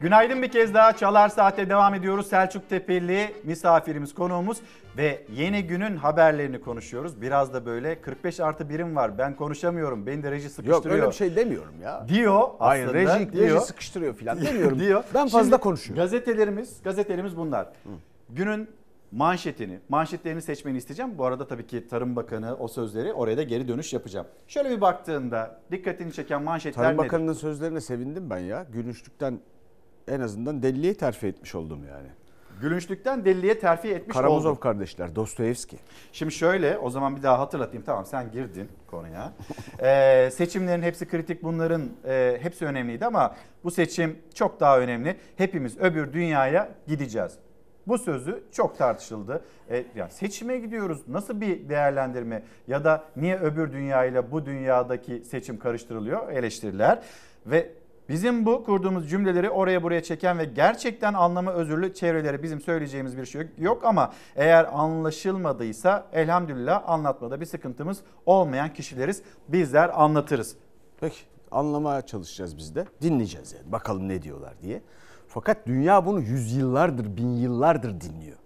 Günaydın bir kez daha Çalar Saat'e devam ediyoruz. Selçuk Tepeli misafirimiz, konuğumuz ve yeni günün haberlerini konuşuyoruz. Biraz da böyle 45 artı birim var ben konuşamıyorum beni de reji sıkıştırıyor. Yok öyle bir şey demiyorum ya. Diyor aslında. Hayır reji, diyor. reji sıkıştırıyor falan demiyorum. diyor. Ben fazla Şimdi, konuşuyorum. Gazetelerimiz, gazetelerimiz bunlar. Hı. Günün manşetini, manşetlerini seçmeni isteyeceğim. Bu arada tabii ki Tarım Bakanı o sözleri oraya da geri dönüş yapacağım. Şöyle bir baktığında dikkatini çeken manşetler Tarım nedir? Bakanı'nın sözlerine sevindim ben ya. Gülüştükten en azından deliliği terfi etmiş oldum yani. Gülünçlükten deliliğe terfi etmiş Karamazov oldum. kardeşler, Dostoyevski. Şimdi şöyle, o zaman bir daha hatırlatayım. Tamam sen girdin konuya. ee, seçimlerin hepsi kritik, bunların e, hepsi önemliydi ama bu seçim çok daha önemli. Hepimiz öbür dünyaya gideceğiz. Bu sözü çok tartışıldı. E, yani seçime gidiyoruz. Nasıl bir değerlendirme ya da niye öbür dünyayla bu dünyadaki seçim karıştırılıyor eleştiriler. Ve Bizim bu kurduğumuz cümleleri oraya buraya çeken ve gerçekten anlamı özürlü çevrelere bizim söyleyeceğimiz bir şey yok ama eğer anlaşılmadıysa elhamdülillah anlatmada bir sıkıntımız olmayan kişileriz. Bizler anlatırız. Peki anlamaya çalışacağız biz de. Dinleyeceğiz yani bakalım ne diyorlar diye. Fakat dünya bunu yüzyıllardır, bin yıllardır dinliyor.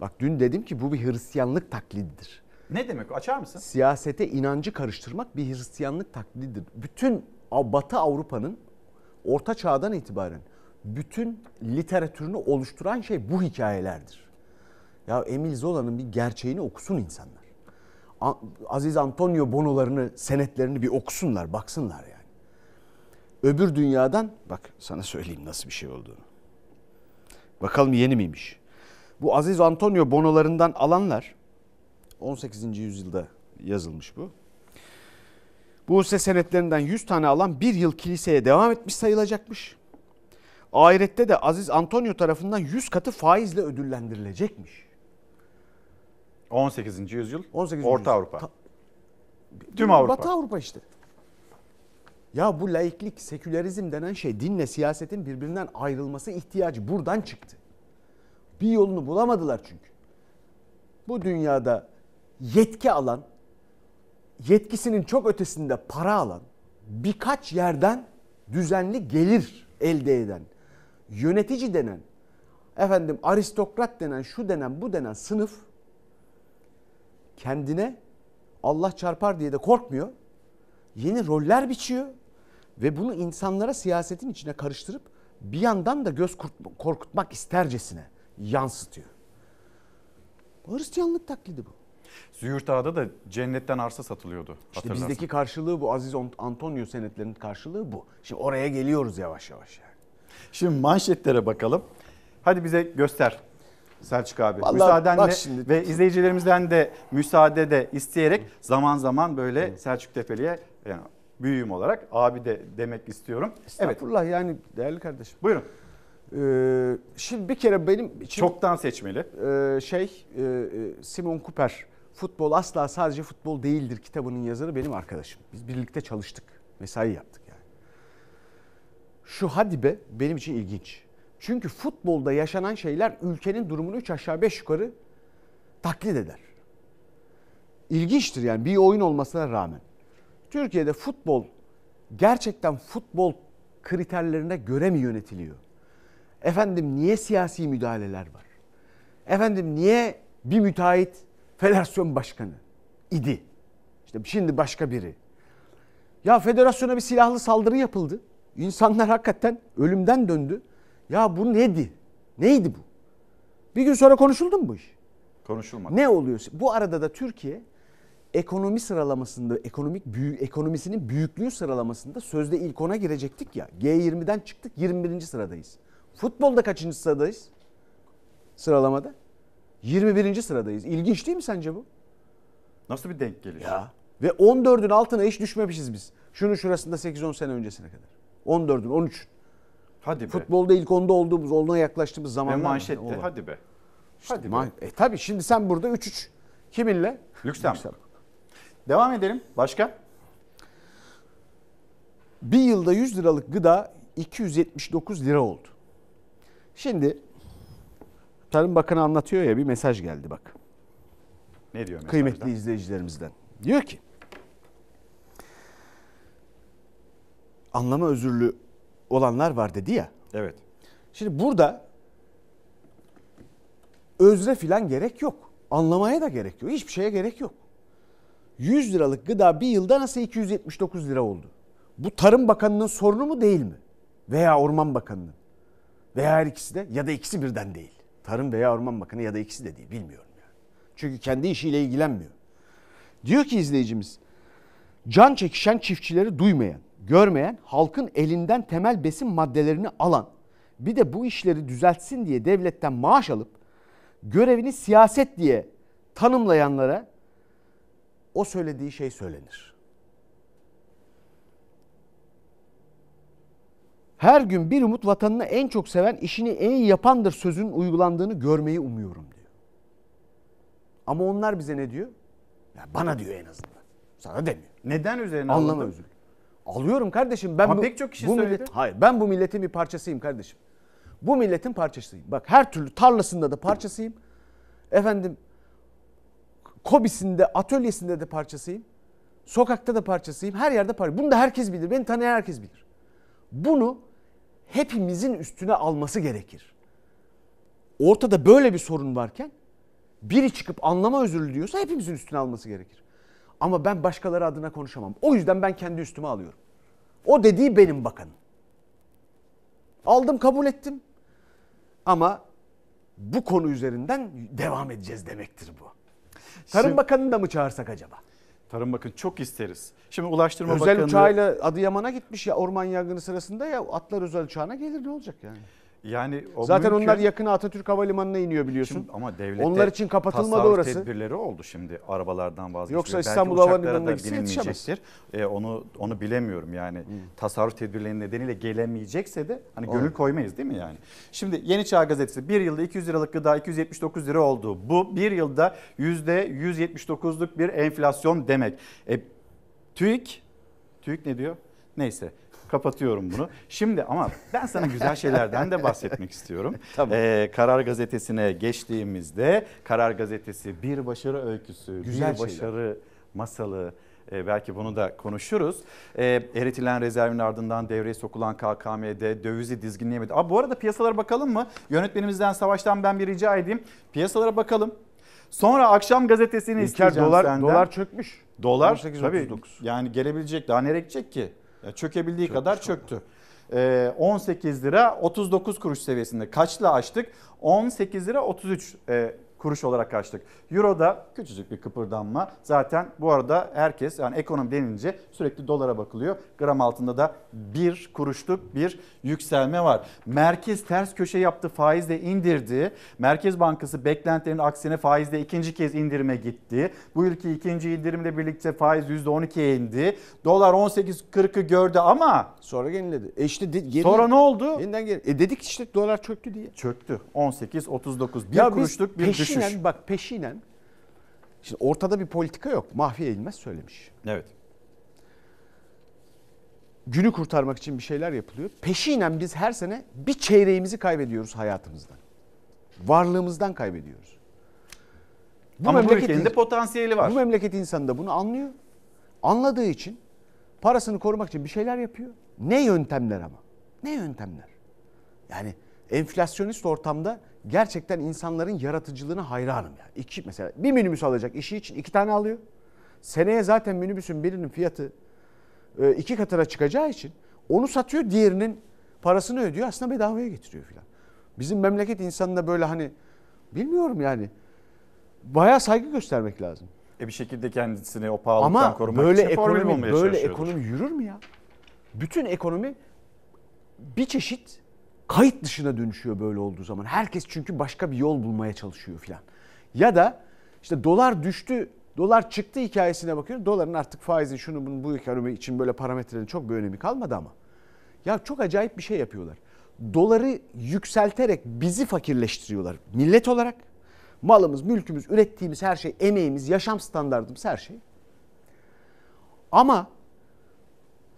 Bak dün dedim ki bu bir Hristiyanlık taklididir. Ne demek açar mısın? Siyasete inancı karıştırmak bir Hristiyanlık taklididir. Bütün Batı Avrupa'nın Orta Çağ'dan itibaren bütün literatürünü oluşturan şey bu hikayelerdir. Ya Emil Zola'nın bir gerçeğini okusun insanlar. Aziz Antonio Bono'larını, senetlerini bir okusunlar, baksınlar yani. Öbür dünyadan, bak sana söyleyeyim nasıl bir şey olduğunu. Bakalım yeni miymiş? Bu Aziz Antonio Bono'larından alanlar, 18. yüzyılda yazılmış bu. Bu hisse senetlerinden 100 tane alan bir yıl kiliseye devam etmiş sayılacakmış. Ahirette de Aziz Antonio tarafından 100 katı faizle ödüllendirilecekmiş. 18. yüzyıl 18. Orta yüzyıl. Avrupa. Ta- Tüm Avrupa. Batı Avrupa işte. Ya bu laiklik, sekülerizm denen şey dinle siyasetin birbirinden ayrılması ihtiyacı buradan çıktı. Bir yolunu bulamadılar çünkü. Bu dünyada yetki alan yetkisinin çok ötesinde para alan, birkaç yerden düzenli gelir elde eden, yönetici denen, efendim aristokrat denen, şu denen, bu denen sınıf kendine Allah çarpar diye de korkmuyor. Yeni roller biçiyor ve bunu insanlara siyasetin içine karıştırıp bir yandan da göz korkutmak istercesine yansıtıyor. Hristiyanlık taklidi bu. Züğürt Ağa'da da cennetten arsa satılıyordu. İşte bizdeki karşılığı bu. Aziz Antonio senetlerinin karşılığı bu. Şimdi oraya geliyoruz yavaş yavaş yani. Şimdi manşetlere bakalım. Hadi bize göster Selçuk abi. Vallahi Müsaadenle şimdi. ve izleyicilerimizden de müsaade de isteyerek zaman zaman böyle Selçuk Tepeli'ye yani büyüğüm olarak abi de demek istiyorum. Estağfurullah evet. yani değerli kardeşim. Buyurun. Ee, şimdi bir kere benim için... Çoktan seçmeli. Ee, şey e, e, Simon Cooper Futbol asla sadece futbol değildir kitabının yazarı benim arkadaşım. Biz birlikte çalıştık. Mesai yaptık yani. Şu hadi be benim için ilginç. Çünkü futbolda yaşanan şeyler ülkenin durumunu 3 aşağı 5 yukarı taklit eder. İlginçtir yani bir oyun olmasına rağmen. Türkiye'de futbol gerçekten futbol kriterlerine göre mi yönetiliyor? Efendim niye siyasi müdahaleler var? Efendim niye bir müteahhit federasyon başkanı idi. İşte şimdi başka biri. Ya federasyona bir silahlı saldırı yapıldı. İnsanlar hakikaten ölümden döndü. Ya bu neydi? Neydi bu? Bir gün sonra konuşuldu mu bu iş? Konuşulmadı. Ne oluyor? Bu arada da Türkiye ekonomi sıralamasında, ekonomik büyü, ekonomisinin büyüklüğü sıralamasında sözde ilk 10'a girecektik ya. G20'den çıktık 21. sıradayız. Futbolda kaçıncı sıradayız? Sıralamada? 21. sıradayız. İlginç değil mi sence bu? Nasıl bir denk geliyor? Ya. Ve 14'ün altına hiç düşmemişiz biz. Şunun şurasında 8-10 sene öncesine kadar. 14'ün, 13. Hadi be. Futbolda ilk onda olduğumuz, olduğuna yaklaştığımız zaman. Ve manşette yani, hadi be. İşte hadi man- be. E tabii şimdi sen burada 3-3. Kiminle? Lüksemburg. Devam edelim. Başka? Bir yılda 100 liralık gıda 279 lira oldu. Şimdi Tarım Bakanı anlatıyor ya bir mesaj geldi bak. Ne diyor mesajda? Kıymetli izleyicilerimizden. Diyor ki anlama özürlü olanlar var dedi ya. Evet. Şimdi burada özre filan gerek yok. Anlamaya da gerek yok. Hiçbir şeye gerek yok. 100 liralık gıda bir yılda nasıl 279 lira oldu? Bu Tarım Bakanı'nın sorunu mu değil mi? Veya Orman Bakanı'nın? Veya her ikisi de ya da ikisi birden değil. Tarım veya Orman Bakanı ya da ikisi de değil bilmiyorum. Yani. Çünkü kendi işiyle ilgilenmiyor. Diyor ki izleyicimiz can çekişen çiftçileri duymayan, görmeyen, halkın elinden temel besin maddelerini alan bir de bu işleri düzeltsin diye devletten maaş alıp görevini siyaset diye tanımlayanlara o söylediği şey söylenir. Her gün bir umut vatanını en çok seven, işini en iyi yapandır sözünün uygulandığını görmeyi umuyorum diyor. Ama onlar bize ne diyor? Ya bana diyor en azından. Sana demiyor. Neden üzerine Anlama üzül. Alıyorum kardeşim ben Ama bu, pek çok kişi bu söyledi. Millet, hayır ben bu milletin bir parçasıyım kardeşim. Bu milletin parçasıyım. Bak her türlü tarlasında da parçasıyım. Efendim kobisinde, atölyesinde de parçasıyım. Sokakta da parçasıyım. Her yerde parçasıyım. Bunu da herkes bilir. Beni tanıyan herkes bilir. Bunu hepimizin üstüne alması gerekir. Ortada böyle bir sorun varken biri çıkıp anlama özürlü diyorsa hepimizin üstüne alması gerekir. Ama ben başkaları adına konuşamam. O yüzden ben kendi üstüme alıyorum. O dediği benim bakanım. Aldım kabul ettim. Ama bu konu üzerinden devam edeceğiz demektir bu. Tarım Şimdi, Bakanı'nı da mı çağırsak acaba? Tarım bakın çok isteriz. Şimdi Ulaştırma özel Bakanlığı... Özel uçağıyla Adıyaman'a gitmiş ya orman yangını sırasında ya atlar özel uçağına gelir ne olacak yani? Yani o Zaten mümkün. onlar yakın Atatürk Havalimanı'na iniyor biliyorsun. Şimdi ama devlette onlar için kapatılmadı orası. tedbirleri oldu şimdi arabalardan vazgeçmek. Yoksa İstanbul Havalimanı'na binilmeyecektir. E, onu onu bilemiyorum yani. Hmm. Tasarruf tedbirleri nedeniyle gelemeyecekse de hani gönül Olur. koymayız değil mi yani? Şimdi Yeni Çağ Gazetesi bir yılda 200 liralık gıda 279 lira oldu. Bu bir yılda %179'luk bir enflasyon demek. E, TÜİK, TÜİK ne diyor? Neyse Kapatıyorum bunu. Şimdi ama ben sana güzel şeylerden de bahsetmek istiyorum. Tamam. Ee, Karar Gazetesi'ne geçtiğimizde Karar Gazetesi bir başarı öyküsü, güzel bir başarı şeyler. masalı, ee, belki bunu da konuşuruz. Ee, eritilen rezervin ardından devreye sokulan KKM'de dövizi dizginleyemedi. Aa, bu arada piyasalara bakalım mı? Yönetmenimizden Savaş'tan ben bir rica edeyim. Piyasalara bakalım. Sonra akşam gazetesini İlker isteyeceğim dolar, senden. Dolar çökmüş. Dolar 18, tabii yani gelebilecek daha nereye gidecek ki? Ya çökebildiği Çökmüş kadar çöktü. E, ee, 18 lira 39 kuruş seviyesinde kaçla açtık? 18 lira 33 e, kuruş olarak karşıladık. Euro'da küçücük bir kıpırdanma. Zaten bu arada herkes yani ekonomi denince sürekli dolara bakılıyor. Gram altında da bir kuruşluk bir yükselme var. Merkez ters köşe yaptı faizle indirdi. Merkez Bankası beklentilerin aksine faizle ikinci kez indirime gitti. Bu yılki ikinci indirimle birlikte faiz %12'ye indi. Dolar 18.40'ı gördü ama... Sonra yeniledi. E işte geri, Sonra ne oldu? Yeniden geri. E dedik işte dolar çöktü diye. Çöktü. 18.39. Bir ya kuruşluk bir düşüş düşüş. Peşinen, bak peşinen. Şimdi ortada bir politika yok. Mahfiye İlmez söylemiş. Evet. Günü kurtarmak için bir şeyler yapılıyor. Peşinen biz her sene bir çeyreğimizi kaybediyoruz hayatımızdan. Varlığımızdan kaybediyoruz. Bu Ama memleket bu ülkenin de potansiyeli var. Bu memleket insanı da bunu anlıyor. Anladığı için parasını korumak için bir şeyler yapıyor. Ne yöntemler ama? Ne yöntemler? Yani enflasyonist ortamda gerçekten insanların yaratıcılığına hayranım. ya. İki, mesela bir minibüs alacak işi için iki tane alıyor. Seneye zaten minibüsün birinin fiyatı e, iki katına çıkacağı için onu satıyor diğerinin parasını ödüyor aslında bedavaya getiriyor filan. Bizim memleket insanına böyle hani bilmiyorum yani bayağı saygı göstermek lazım. E bir şekilde kendisini o pahalılıktan Ama korumak böyle için ekonomi, böyle ekonomi yürür mü ya? Bütün ekonomi bir çeşit kayıt dışına dönüşüyor böyle olduğu zaman. Herkes çünkü başka bir yol bulmaya çalışıyor filan. Ya da işte dolar düştü, dolar çıktı hikayesine bakıyorum. Doların artık faizi şunu bunun bu ekonomi için böyle parametrelerin çok bir önemi kalmadı ama. Ya çok acayip bir şey yapıyorlar. Doları yükselterek bizi fakirleştiriyorlar millet olarak. Malımız, mülkümüz, ürettiğimiz her şey, emeğimiz, yaşam standartımız her şey. Ama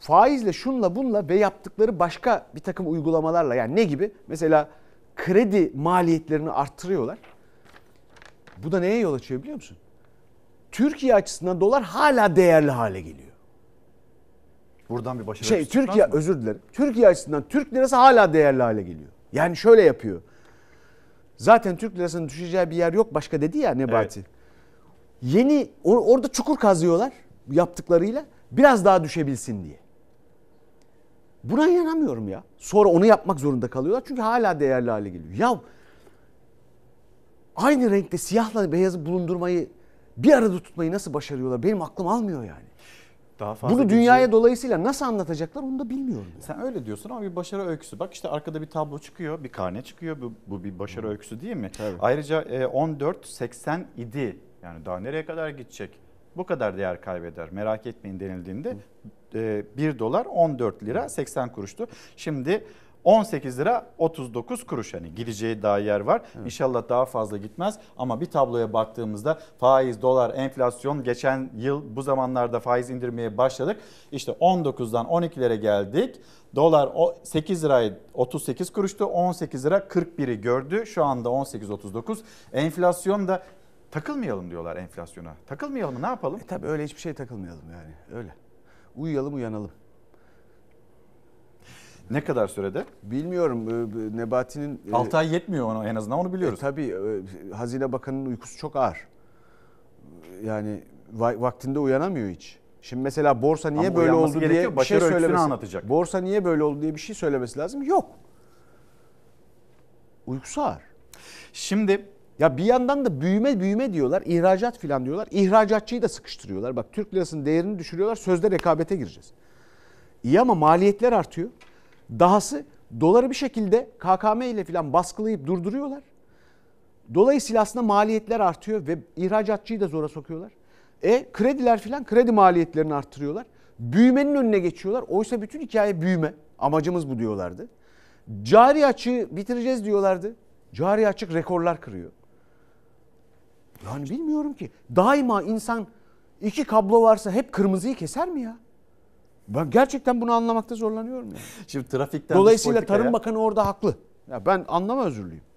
faizle şunla bunla ve yaptıkları başka bir takım uygulamalarla yani ne gibi? Mesela kredi maliyetlerini arttırıyorlar. Bu da neye yol açıyor biliyor musun? Türkiye açısından dolar hala değerli hale geliyor. Buradan bir başarı Şey Türkiye mı? özür dilerim. Türkiye açısından Türk lirası hala değerli hale geliyor. Yani şöyle yapıyor. Zaten Türk lirasının düşeceği bir yer yok başka dedi ya Nebati. Evet. Yeni or- orada çukur kazıyorlar yaptıklarıyla biraz daha düşebilsin diye. Buna inanamıyorum ya. Sonra onu yapmak zorunda kalıyorlar çünkü hala değerli hale geliyor. Ya aynı renkte siyahla beyazı bulundurmayı bir arada tutmayı nasıl başarıyorlar? Benim aklım almıyor yani. Daha fazla Bunu dünyaya gece... dolayısıyla nasıl anlatacaklar onu da bilmiyorum. Yani. Sen öyle diyorsun ama bir başarı öyküsü. Bak işte arkada bir tablo çıkıyor, bir karne çıkıyor. Bu, bu bir başarı hmm. öyküsü değil mi? Tabii. Ayrıca 14.80 e, idi. Yani daha nereye kadar gidecek? bu kadar değer kaybeder merak etmeyin denildiğinde e, 1 dolar 14 lira 80 kuruştu. Şimdi 18 lira 39 kuruş hani gideceği daha yer var. Evet. İnşallah daha fazla gitmez ama bir tabloya baktığımızda faiz, dolar, enflasyon geçen yıl bu zamanlarda faiz indirmeye başladık. İşte 19'dan 12'lere geldik. Dolar 8 lira 38 kuruştu. 18 lira 41'i gördü. Şu anda 18.39. Enflasyon da Takılmayalım diyorlar enflasyona. Takılmayalım mı? Ne yapalım? E tabii öyle hiçbir şey takılmayalım yani. Öyle. Uyuyalım uyanalım. Ne kadar sürede? Bilmiyorum. Ee, Nebati'nin... 6 e, ay yetmiyor ona en azından onu e, biliyoruz. E, tabii Hazine Bakanı'nın uykusu çok ağır. Yani vaktinde uyanamıyor hiç. Şimdi mesela borsa niye Ama böyle oldu diye bir şey söylemesi anlatacak. Borsa niye böyle oldu diye bir şey söylemesi lazım. Yok. Uykusu ağır. Şimdi ya bir yandan da büyüme büyüme diyorlar, ihracat filan diyorlar. İhracatçıyı da sıkıştırıyorlar. Bak Türk lirasının değerini düşürüyorlar. Sözde rekabete gireceğiz. İyi ama maliyetler artıyor. Dahası doları bir şekilde KKM ile filan baskılayıp durduruyorlar. Dolayısıyla aslında maliyetler artıyor ve ihracatçıyı da zora sokuyorlar. E krediler filan kredi maliyetlerini arttırıyorlar. Büyümenin önüne geçiyorlar. Oysa bütün hikaye büyüme. Amacımız bu diyorlardı. Cari açığı bitireceğiz diyorlardı. Cari açık rekorlar kırıyor. Yani bilmiyorum ki. Daima insan iki kablo varsa hep kırmızıyı keser mi ya? Ben gerçekten bunu anlamakta zorlanıyorum yani. Şimdi trafikten Dolayısıyla Tarım Bakanı orada haklı. Ya ben anlama özürlüyüm.